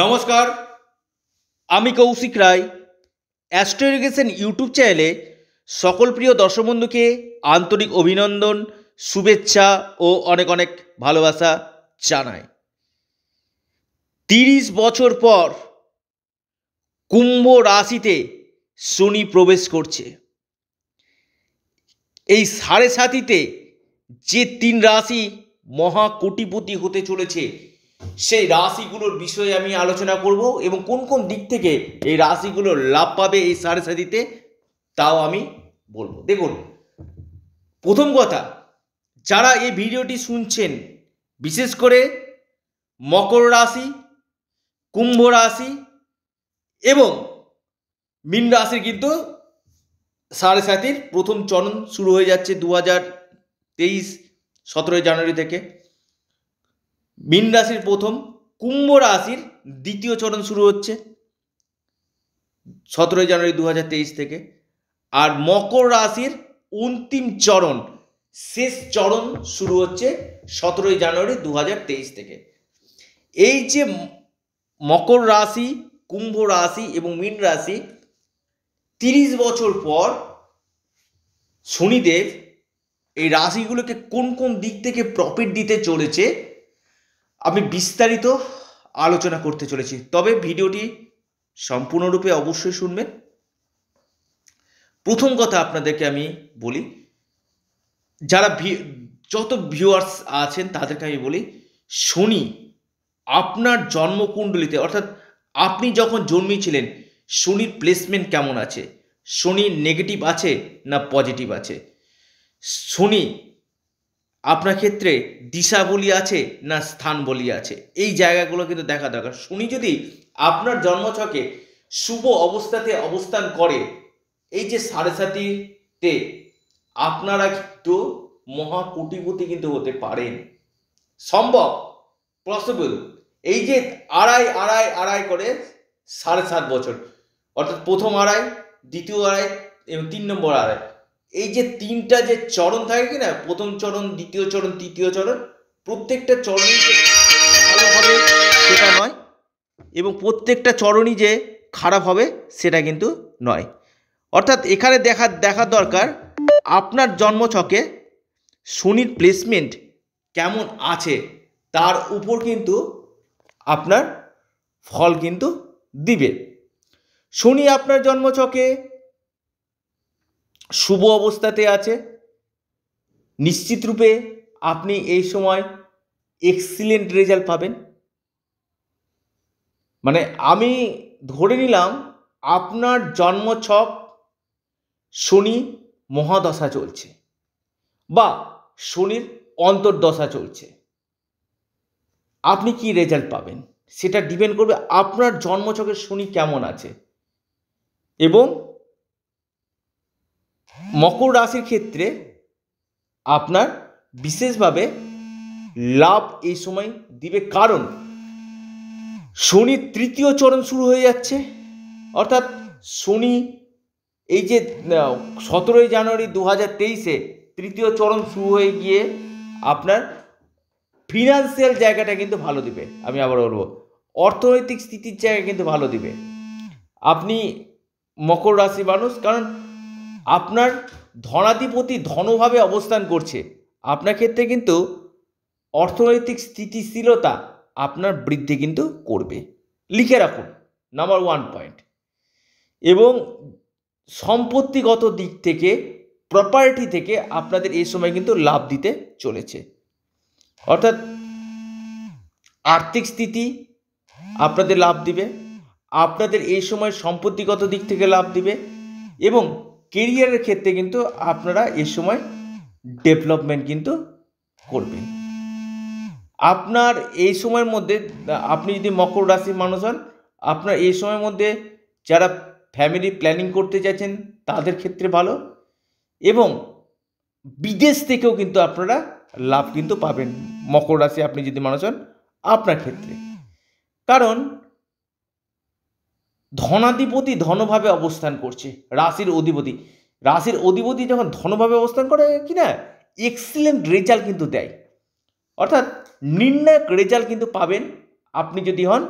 নমস্কার আমি কৌশিক রায় অ্যাস্ট্রোরিগেশন ইউটিউব চ্যানেলে সকল প্রিয় দর্শক বন্ধুকে আন্তরিক অভিনন্দন শুভেচ্ছা ও অনেক অনেক ভালোবাসা জানাই তিরিশ বছর পর কুম্ভ রাশিতে শনি প্রবেশ করছে এই সাড়ে সাতিতে যে তিন রাশি মহা কোটিপতি হতে চলেছে সেই রাশিগুলোর বিষয়ে আমি আলোচনা করব এবং কোন কোন দিক থেকে এই রাশিগুলো লাভ পাবে এই সাড়ে সাতিতে তাও আমি বলবো দেখুন প্রথম কথা যারা এই ভিডিওটি শুনছেন বিশেষ করে মকর রাশি কুম্ভ রাশি এবং মীন রাশির কিন্তু সাড়ে সাতির প্রথম চরণ শুরু হয়ে যাচ্ছে দু হাজার তেইশ সতেরোই জানুয়ারি থেকে মীন রাশির প্রথম কুম্ভ রাশির দ্বিতীয় চরণ শুরু হচ্ছে সতেরোই জানুয়ারি দু থেকে আর মকর রাশির অন্তিম চরণ শেষ চরণ শুরু হচ্ছে সতেরোই জানুয়ারি দু থেকে এই যে মকর রাশি কুম্ভ রাশি এবং মীন রাশি তিরিশ বছর পর শনিদেব এই রাশিগুলোকে কোন কোন দিক থেকে প্রফিট দিতে চলেছে আমি বিস্তারিত আলোচনা করতে চলেছি তবে ভিডিওটি সম্পূর্ণরূপে অবশ্যই শুনবেন প্রথম কথা আপনাদেরকে আমি বলি যারা যত ভিউয়ার্স আছেন তাদেরকে আমি বলি শনি আপনার জন্মকুণ্ডলিতে অর্থাৎ আপনি যখন জন্মিয়েছিলেন শনির প্লেসমেন্ট কেমন আছে শনি নেগেটিভ আছে না পজিটিভ আছে শনি আপনার ক্ষেত্রে দিশা বলি আছে না স্থান বলি আছে এই জায়গাগুলো কিন্তু দেখা দরকার শনি যদি আপনার জন্মছকে শুভ অবস্থাতে অবস্থান করে এই যে সাড়ে সাতিতে আপনারা কিন্তু মহাকুটিপতি কিন্তু হতে পারেন সম্ভব পসিবল এই যে আড়াই আড়াই আড়াই করে সাড়ে সাত বছর অর্থাৎ প্রথম আড়াই দ্বিতীয় আড়াই এবং তিন নম্বর আড়াই এই যে তিনটা যে চরণ থাকে কি না প্রথম চরণ দ্বিতীয় চরণ তৃতীয় চরণ প্রত্যেকটা চরণই যে ভালো হবে সেটা নয় এবং প্রত্যেকটা চরণই যে খারাপ হবে সেটা কিন্তু নয় অর্থাৎ এখানে দেখা দেখা দরকার আপনার জন্মছকে শনির প্লেসমেন্ট কেমন আছে তার উপর কিন্তু আপনার ফল কিন্তু দিবে শনি আপনার জন্মছকে শুভ অবস্থাতে আছে নিশ্চিতরূপে আপনি এই সময় এক্সিলেন্ট রেজাল্ট পাবেন মানে আমি ধরে নিলাম আপনার জন্ম ছক শনি মহাদশা চলছে বা শনির অন্তর্দশা চলছে আপনি কি রেজাল্ট পাবেন সেটা ডিপেন্ড করবে আপনার জন্মছকের শনি কেমন আছে এবং মকর রাশির ক্ষেত্রে আপনার বিশেষভাবে লাভ এই সময় দিবে কারণ শনি তৃতীয় চরণ শুরু হয়ে যাচ্ছে অর্থাৎ শনি এই যে সতেরোই জানুয়ারি দু হাজার তেইশে তৃতীয় চরণ শুরু হয়ে গিয়ে আপনার ফিনান্সিয়াল জায়গাটা কিন্তু ভালো দিবে আমি আবার বলবো অর্থনৈতিক স্থিতির জায়গা কিন্তু ভালো দিবে আপনি মকর রাশি মানুষ কারণ আপনার ধনাধিপতি ধনভাবে অবস্থান করছে আপনার ক্ষেত্রে কিন্তু অর্থনৈতিক স্থিতিশীলতা আপনার বৃদ্ধি কিন্তু করবে লিখে রাখুন নাম্বার ওয়ান পয়েন্ট এবং সম্পত্তিগত দিক থেকে প্রপার্টি থেকে আপনাদের এই সময় কিন্তু লাভ দিতে চলেছে অর্থাৎ আর্থিক স্থিতি আপনাদের লাভ দিবে আপনাদের এই সময় সম্পত্তিগত দিক থেকে লাভ দিবে এবং কেরিয়ারের ক্ষেত্রে কিন্তু আপনারা এ সময় ডেভেলপমেন্ট কিন্তু করবেন আপনার এই সময়ের মধ্যে আপনি যদি মকর রাশির মানুষ হন আপনার এই সময়ের মধ্যে যারা ফ্যামিলি প্ল্যানিং করতে চাইছেন তাদের ক্ষেত্রে ভালো এবং বিদেশ থেকেও কিন্তু আপনারা লাভ কিন্তু পাবেন মকর রাশি আপনি যদি মানুষ হন আপনার ক্ষেত্রে কারণ ধনাধিপতি ধনভাবে অবস্থান করছে রাশির অধিপতি রাশির অধিপতি যখন ধনভাবে অবস্থান করে কি না এক্সিলেন্ট রেজাল্ট কিন্তু দেয় অর্থাৎ নির্ণায়ক রেজাল্ট কিন্তু পাবেন আপনি যদি হন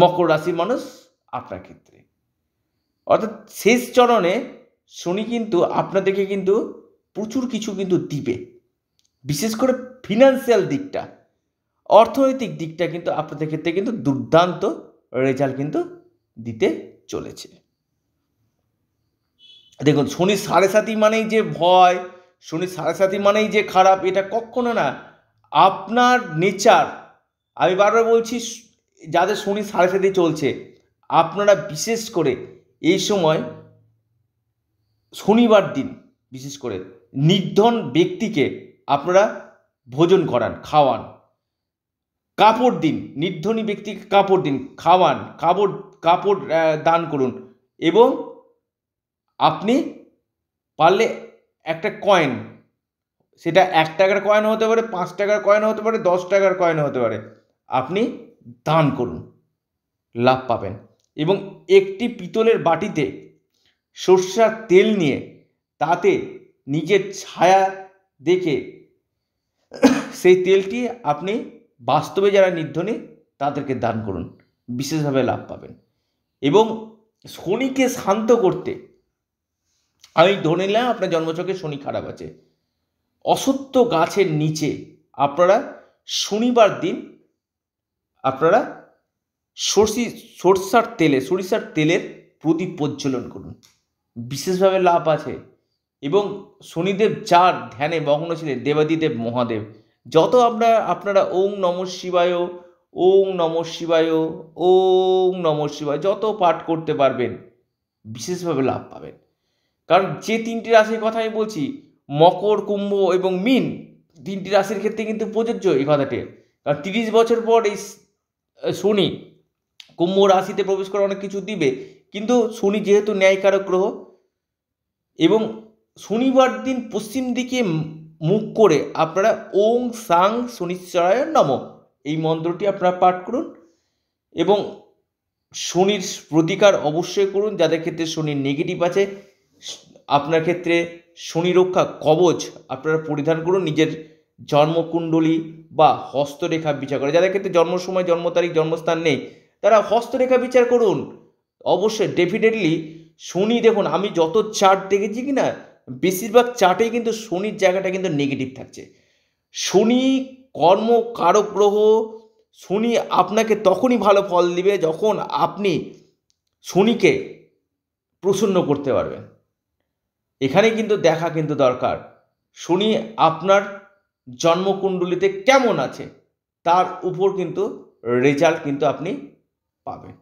মকর রাশির মানুষ আপনার ক্ষেত্রে অর্থাৎ শেষ চরণে শনি কিন্তু আপনাদেরকে কিন্তু প্রচুর কিছু কিন্তু দিবে বিশেষ করে ফিনান্সিয়াল দিকটা অর্থনৈতিক দিকটা কিন্তু আপনাদের ক্ষেত্রে কিন্তু দুর্দান্ত রেজাল্ট কিন্তু দিতে চলেছে দেখুন শনি সাড়ে সাথী মানেই যে ভয় শনি সাড়ে সাথী মানেই যে খারাপ এটা কখনো না আপনার নেচার আমি বারবার বলছি যাদের শনি সাড়ে সাথে চলছে আপনারা বিশেষ করে এই সময় শনিবার দিন বিশেষ করে নির্ধন ব্যক্তিকে আপনারা ভোজন করান খাওয়ান কাপড় দিন নির্ধনী ব্যক্তিকে কাপড় দিন খাওয়ান কাপড় কাপড় দান করুন এবং আপনি পারলে একটা কয়েন সেটা এক টাকার কয়েন হতে পারে পাঁচ টাকার কয়েন হতে পারে দশ টাকার কয়েন হতে পারে আপনি দান করুন লাভ পাবেন এবং একটি পিতলের বাটিতে সর্ষার তেল নিয়ে তাতে নিজের ছায়া দেখে সেই তেলটি আপনি বাস্তবে যারা নির্ধনী তাদেরকে দান করুন বিশেষভাবে লাভ পাবেন এবং শনিকে শান্ত করতে আমি ধরে নিলাম আপনার জন্মচকে শনি খারাপ আছে অসত্য গাছের নিচে আপনারা শনিবার দিন আপনারা সর্ষি সরষার তেলে সরিষার তেলের প্রদীপ প্রজ্বলন করুন বিশেষভাবে লাভ আছে এবং শনিদেব যার ধ্যানে মগ্ন ছিলেন দেবাদিদেব মহাদেব যত আমরা আপনারা ওং নম শিবায় ওং নম শিবায় ওং নম শিবায় যত পাঠ করতে পারবেন বিশেষভাবে লাভ পাবেন কারণ যে তিনটি রাশির কথা আমি বলছি মকর কুম্ভ এবং মিন তিনটি রাশির ক্ষেত্রে কিন্তু প্রযোজ্য এই কথাটি কারণ তিরিশ বছর পর এই শনি কুম্ভ রাশিতে প্রবেশ করে অনেক কিছু দিবে কিন্তু শনি যেহেতু ন্যায়কারক গ্রহ এবং শনিবার দিন পশ্চিম দিকে মুখ করে আপনারা ওং সাং শনিশ্চরায় নম এই মন্ত্রটি আপনারা পাঠ করুন এবং শনির প্রতিকার অবশ্যই করুন যাদের ক্ষেত্রে শনির নেগেটিভ আছে আপনার ক্ষেত্রে শনি রক্ষা কবচ আপনারা পরিধান করুন নিজের জন্মকুণ্ডলী বা হস্তরেখা বিচার করে যাদের ক্ষেত্রে জন্ম সময় জন্ম তারিখ জন্মস্থান নেই তারা হস্তরেখা বিচার করুন অবশ্যই ডেফিনেটলি শনি দেখুন আমি যত চার্ট দেখেছি কি না বেশিরভাগ চার্টেই কিন্তু শনির জায়গাটা কিন্তু নেগেটিভ থাকছে শনি কর্ম কারক গ্রহ শনি আপনাকে তখনই ভালো ফল দিবে যখন আপনি শনিকে প্রসন্ন করতে পারবেন এখানে কিন্তু দেখা কিন্তু দরকার শনি আপনার জন্মকুণ্ডলিতে কেমন আছে তার উপর কিন্তু রেজাল্ট কিন্তু আপনি পাবেন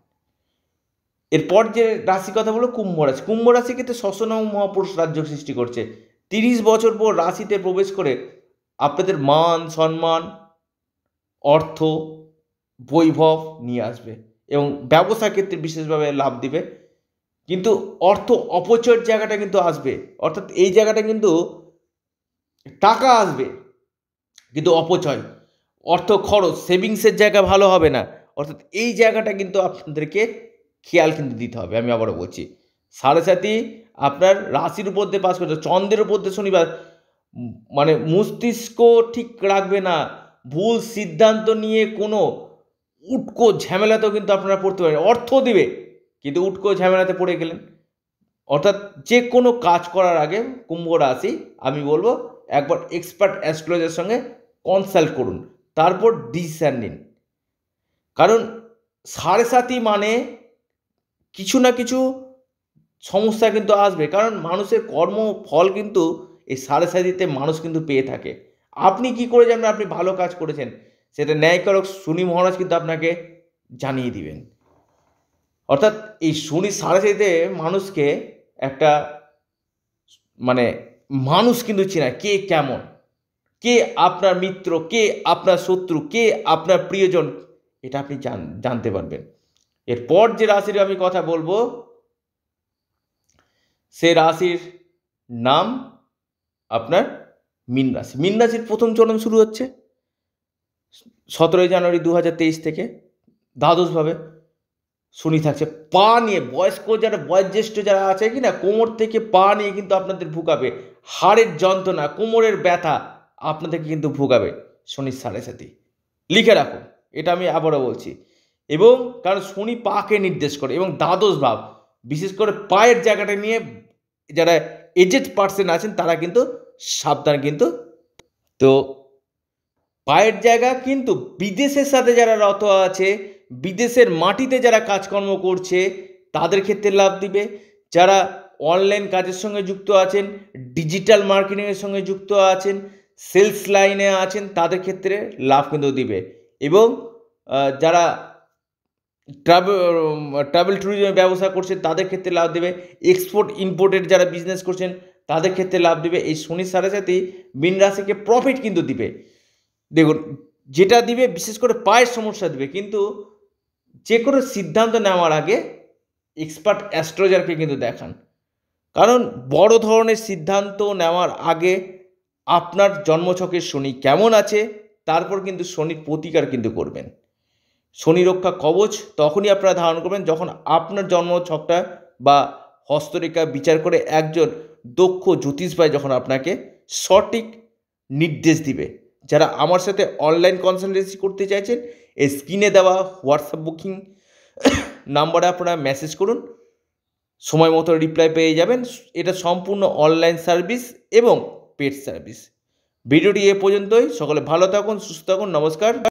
এরপর যে রাশি কথা বলো কুম্ভ রাশি কুম্ভ রাশি ক্ষেত্রে শশনম মহাপুরুষ রাজ্য সৃষ্টি করছে তিরিশ বছর পর রাশিতে প্রবেশ করে আপনাদের মান সম্মান অর্থ বৈভব নিয়ে আসবে এবং ব্যবসা ক্ষেত্রে বিশেষভাবে লাভ দিবে কিন্তু অর্থ অপচয়ের জায়গাটা কিন্তু আসবে অর্থাৎ এই জায়গাটা কিন্তু টাকা আসবে কিন্তু অপচয় অর্থ খরচ সেভিংসের জায়গা ভালো হবে না অর্থাৎ এই জায়গাটা কিন্তু আপনাদেরকে খেয়াল কিন্তু দিতে হবে আমি আবারও বলছি সাড়ে সাথী আপনার রাশির উপর দিয়ে পাস করছে চন্দ্রের উপর দিয়ে শনিবার মানে মস্তিষ্ক ঠিক রাখবে না ভুল সিদ্ধান্ত নিয়ে কোনো উটকো ঝামেলাতেও কিন্তু আপনারা পড়তে পারেন অর্থ দিবে কিন্তু উটকো ঝামেলাতে পড়ে গেলেন অর্থাৎ যে কোনো কাজ করার আগে কুম্ভ রাশি আমি বলবো একবার এক্সপার্ট অ্যাস্ট্রোলজার সঙ্গে কনসাল্ট করুন তারপর ডিসিশান নিন কারণ সাড়ে সাতই মানে কিছু না কিছু সমস্যা কিন্তু আসবে কারণ মানুষের কর্ম ফল কিন্তু এই সাড়ে সাতিতে মানুষ কিন্তু পেয়ে থাকে আপনি কি করে জানবেন আপনি ভালো কাজ করেছেন সেটা ন্যায়কারক শনি মহারাজ কিন্তু আপনাকে জানিয়ে দিবেন অর্থাৎ এই শনি সাড়ে সাতিতে মানুষকে একটা মানে মানুষ কিন্তু চেনায় কে কেমন কে আপনার মিত্র কে আপনার শত্রু কে আপনার প্রিয়জন এটা আপনি জানতে পারবেন এরপর যে রাশির আমি কথা বলবো সে রাশির নাম আপনার মিন রাশি মিন রাশির প্রথম চরণ শুরু হচ্ছে সতেরোই জানুয়ারি দু থেকে দ্বাদশভাবে শনি থাকছে পা নিয়ে বয়স্ক যারা বয়োজ্যেষ্ঠ যারা আছে কি না কোমর থেকে পা নিয়ে কিন্তু আপনাদের ভুগাবে হাড়ের যন্ত্রণা কোমরের ব্যথা আপনাদেরকে কিন্তু ভুগাবে শনির সাড়ে সাথে লিখে রাখুন এটা আমি আবারও বলছি এবং কারণ শনি পাকে নির্দেশ করে এবং দ্বাদশ ভাব বিশেষ করে পায়ের জায়গাটা নিয়ে যারা এজেড পার্সন আছেন তারা কিন্তু সাবধান কিন্তু তো পায়ের জায়গা কিন্তু বিদেশের সাথে যারা রত আছে বিদেশের মাটিতে যারা কাজকর্ম করছে তাদের ক্ষেত্রে লাভ দিবে যারা অনলাইন কাজের সঙ্গে যুক্ত আছেন ডিজিটাল মার্কেটিংয়ের সঙ্গে যুক্ত আছেন সেলস লাইনে আছেন তাদের ক্ষেত্রে লাভ কিন্তু দিবে এবং যারা ট্রাভেল ট্রাভেল ট্যুরিজমের ব্যবসা করছেন তাদের ক্ষেত্রে লাভ দেবে এক্সপোর্ট ইম্পোর্টের যারা বিজনেস করছেন তাদের ক্ষেত্রে লাভ দেবে এই শনির সাথে সাথেই মিন রাশিকে প্রফিট কিন্তু দিবে দেখুন যেটা দিবে বিশেষ করে পায়ের সমস্যা দিবে কিন্তু যে কোনো সিদ্ধান্ত নেওয়ার আগে এক্সপার্ট অ্যাস্ট্রোলজারকে কিন্তু দেখান কারণ বড় ধরনের সিদ্ধান্ত নেওয়ার আগে আপনার জন্মছকের শনি কেমন আছে তারপর কিন্তু শনির প্রতিকার কিন্তু করবেন শনি রক্ষা কবচ তখনই আপনারা ধারণ করবেন যখন আপনার জন্ম ছকটা বা হস্তরেখা বিচার করে একজন দক্ষ জ্যোতিষ ভাই যখন আপনাকে সঠিক নির্দেশ দিবে যারা আমার সাথে অনলাইন কনসালটেন্সি করতে চাইছেন এই স্ক্রিনে দেওয়া হোয়াটসঅ্যাপ বুকিং নাম্বারে আপনারা মেসেজ করুন সময় মতো রিপ্লাই পেয়ে যাবেন এটা সম্পূর্ণ অনলাইন সার্ভিস এবং পেড সার্ভিস ভিডিওটি এ পর্যন্তই সকলে ভালো থাকুন সুস্থ থাকুন নমস্কার